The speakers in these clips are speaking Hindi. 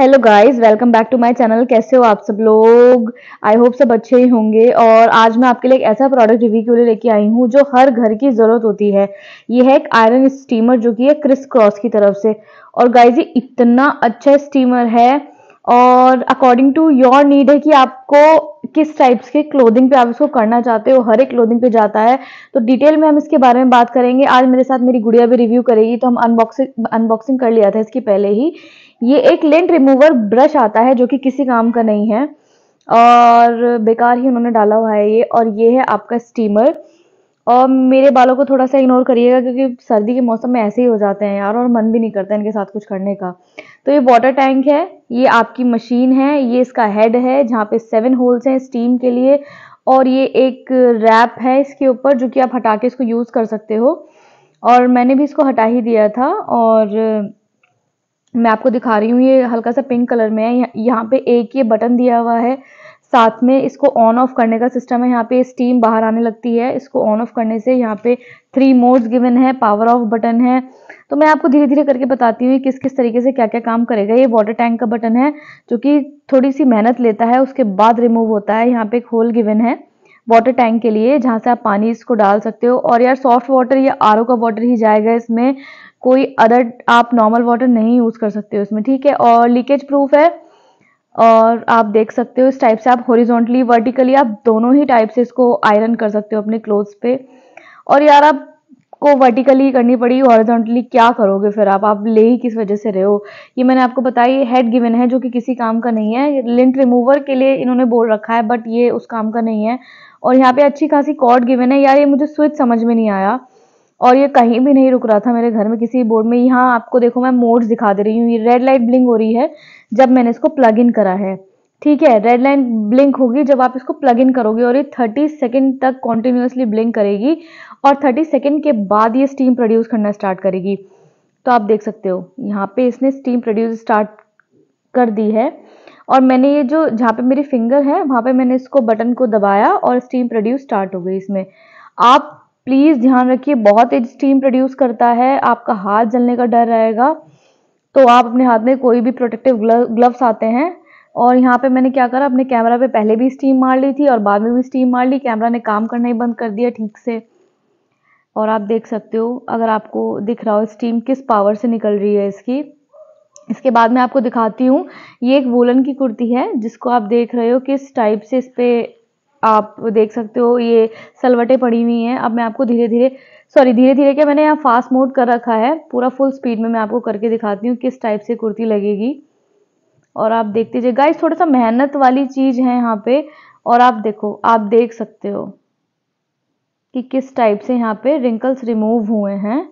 hello guys welcome back to my channel कैसे हो आप सब लोग आई होप सब अच्छे ही होंगे और आज मैं आपके लिए एक ऐसा प्रोडक्ट रिव्यू के लिए लेके आई हूँ जो हर घर की ज़रूरत होती है ये है एक आयरन स्टीमर जो कि है क्रिस क्रॉस की तरफ से और गाइस ये इतना अच्छा स्टीमर है और अकॉर्डिंग टू योर नीड है कि आपको किस टाइप्स के क्लोदिंग पे आप इसको करना चाहते हो हर एक क्लोदिंग पे जाता है तो डिटेल में हम इसके बारे में बात करेंगे आज मेरे साथ मेरी गुड़िया भी रिव्यू करेगी तो हम अनबॉक्सिंग अनबॉक्सिंग कर लिया था इसके पहले ही ये एक लेंट रिमूवर ब्रश आता है जो कि किसी काम का नहीं है और बेकार ही उन्होंने डाला हुआ है ये और ये है आपका स्टीमर और मेरे बालों को थोड़ा सा इग्नोर करिएगा क्योंकि सर्दी के मौसम में ऐसे ही हो जाते हैं यार और मन भी नहीं करता इनके साथ कुछ करने का तो ये वाटर टैंक है ये आपकी मशीन है ये इसका हेड है जहाँ पे सेवन होल्स हैं स्टीम के लिए और ये एक रैप है इसके ऊपर जो कि आप हटा के इसको यूज़ कर सकते हो और मैंने भी इसको हटा ही दिया था और मैं आपको दिखा रही हूँ ये हल्का सा पिंक कलर में है यहाँ पे एक ये बटन दिया हुआ है साथ में इसको ऑन ऑफ करने का सिस्टम है यहाँ पे स्टीम बाहर आने लगती है इसको ऑन ऑफ करने से यहाँ पे थ्री मोड्स गिवन है पावर ऑफ बटन है तो मैं आपको धीरे धीरे करके बताती हूँ किस किस तरीके से क्या क्या काम करेगा ये वाटर टैंक का बटन है जो कि थोड़ी सी मेहनत लेता है उसके बाद रिमूव होता है यहाँ पे एक होल गिवन है वाटर टैंक के लिए जहाँ से आप पानी इसको डाल सकते हो और यार सॉफ्ट वाटर या आर का वाटर ही जाएगा इसमें कोई अदर आप नॉर्मल वाटर नहीं यूज़ कर सकते हो इसमें ठीक है और लीकेज प्रूफ है और आप देख सकते हो इस टाइप से आप हॉरिजॉन्टली वर्टिकली आप दोनों ही टाइप से इसको आयरन कर सकते हो अपने क्लोथ्स पे और यार आप को वर्टिकली करनी पड़ी हॉरिजॉन्टली क्या करोगे फिर आप आप ले ही किस वजह से रहे हो ये मैंने आपको बताया ये हेड गिवन है जो कि किसी काम का नहीं है लिंट रिमूवर के लिए इन्होंने बोल रखा है बट ये उस काम का नहीं है और यहाँ पे अच्छी खासी कॉर्ड गिवन है यार ये मुझे स्विच समझ में नहीं आया और ये कहीं भी नहीं रुक रहा था मेरे घर में किसी बोर्ड में यहाँ आपको देखो मैं मोड्स दिखा दे रही हूँ ये रेड लाइट ब्लिंक हो रही है जब मैंने इसको प्लग इन करा है ठीक है रेड लाइन ब्लिंक होगी जब आप इसको प्लग इन करोगे और ये 30 सेकंड तक कॉन्टिन्यूसली ब्लिंक करेगी और 30 सेकंड के बाद ये स्टीम प्रोड्यूस करना स्टार्ट करेगी तो आप देख सकते हो यहाँ पे इसने स्टीम प्रोड्यूस स्टार्ट कर दी है और मैंने ये जो जहाँ पे मेरी फिंगर है वहाँ पे मैंने इसको बटन को दबाया और स्टीम प्रोड्यूस स्टार्ट हो गई इसमें आप प्लीज़ ध्यान रखिए बहुत तेज स्टीम प्रोड्यूस करता है आपका हाथ जलने का डर रहेगा तो आप अपने हाथ में कोई भी प्रोटेक्टिव ग्लव्स आते हैं और यहाँ पे मैंने क्या करा अपने कैमरा पे पहले भी स्टीम मार ली थी और बाद में भी स्टीम मार ली कैमरा ने काम करना ही बंद कर दिया ठीक से और आप देख सकते हो अगर आपको दिख रहा हो स्टीम किस पावर से निकल रही है इसकी इसके बाद मैं आपको दिखाती हूँ ये एक वोलन की कुर्ती है जिसको आप देख रहे हो किस टाइप से इस पर आप देख सकते हो ये सलवटें पड़ी हुई हैं अब मैं आपको धीरे धीरे सॉरी धीरे धीरे क्या मैंने यहाँ फास्ट मोड कर रखा है पूरा फुल स्पीड में मैं आपको करके दिखाती हूँ किस टाइप से कुर्ती लगेगी और आप देखते जाइए गाइस थोड़ा सा मेहनत वाली चीज़ है यहाँ पे और आप देखो आप देख सकते हो कि किस टाइप से यहाँ पे रिंकल्स रिमूव हुए हैं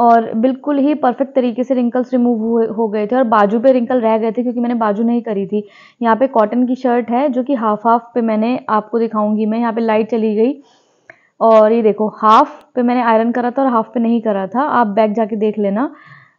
और बिल्कुल ही परफेक्ट तरीके से रिंकल्स रिमूव हुए हो गए थे और बाजू पे रिंकल रह गए थे क्योंकि मैंने बाजू नहीं करी थी यहाँ पे कॉटन की शर्ट है जो कि हाफ हाफ पे मैंने आपको दिखाऊंगी मैं यहाँ पे लाइट चली गई और ये देखो हाफ पे मैंने आयरन करा था और हाफ पे नहीं करा था आप बैक जाके देख लेना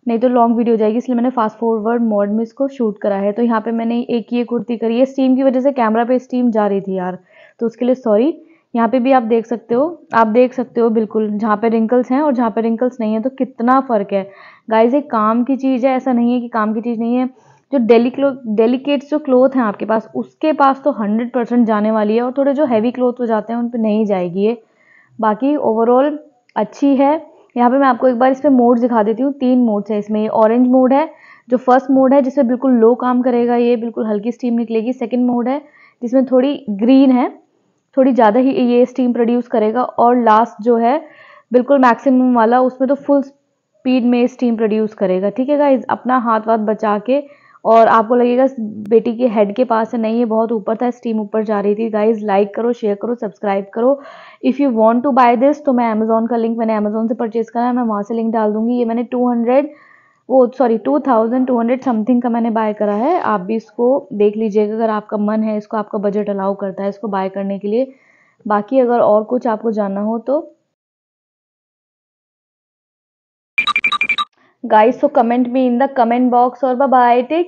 नहीं तो लॉन्ग वीडियो हो जाएगी इसलिए मैंने फास्ट फॉरवर्ड मोड में इसको शूट करा है तो यहाँ पे मैंने एक ये कुर्ती करी है स्टीम की वजह से कैमरा पे स्टीम जा रही थी यार तो उसके लिए सॉरी यहाँ पे भी आप देख सकते हो आप देख सकते हो बिल्कुल जहाँ पे रिंकल्स हैं और जहाँ पे रिंकल्स नहीं है तो कितना फ़र्क है गाइज एक काम की चीज़ है ऐसा नहीं है कि काम की चीज़ नहीं है जो डेली क्लो डेलीकेट जो क्लोथ हैं आपके पास उसके पास तो हंड्रेड परसेंट जाने वाली है और थोड़े जो हैवी क्लोथ हो जाते हैं उन पर नहीं जाएगी ये बाकी ओवरऑल अच्छी है यहाँ पर मैं आपको एक बार इस पर मोड दिखा देती हूँ तीन मोड्स हैं इसमें ये ऑरेंज मोड है जो फर्स्ट मोड है जिसमें बिल्कुल लो काम करेगा ये बिल्कुल हल्की स्टीम निकलेगी सेकेंड मोड है जिसमें थोड़ी ग्रीन है थोड़ी ज़्यादा ही ये स्टीम प्रोड्यूस करेगा और लास्ट जो है बिल्कुल मैक्सिमम वाला उसमें तो फुल स्पीड में स्टीम प्रोड्यूस करेगा ठीक है गाइज अपना हाथ वाथ बचा के और आपको लगेगा बेटी के हेड के पास है नहीं ये बहुत ऊपर था स्टीम ऊपर जा रही थी गाइज लाइक करो शेयर करो सब्सक्राइब करो if you want to buy this तो मैं अमेजोन का लिंक मैंने अमेजोन से परचेज़ करा है मैं वहाँ से लिंक डाल दूँगी ये मैंने टू हंड्रेड वो sorry two thousand two hundred something का मैंने बाय करा है आप भी इसको देख लीजिएगा अगर आपका मन है इसको आपका बजट अलाउ करता है इसको बाय करने के लिए बाकी अगर और कुछ आपको जानना हो तो guys so comment me in the comment box और बाय टेक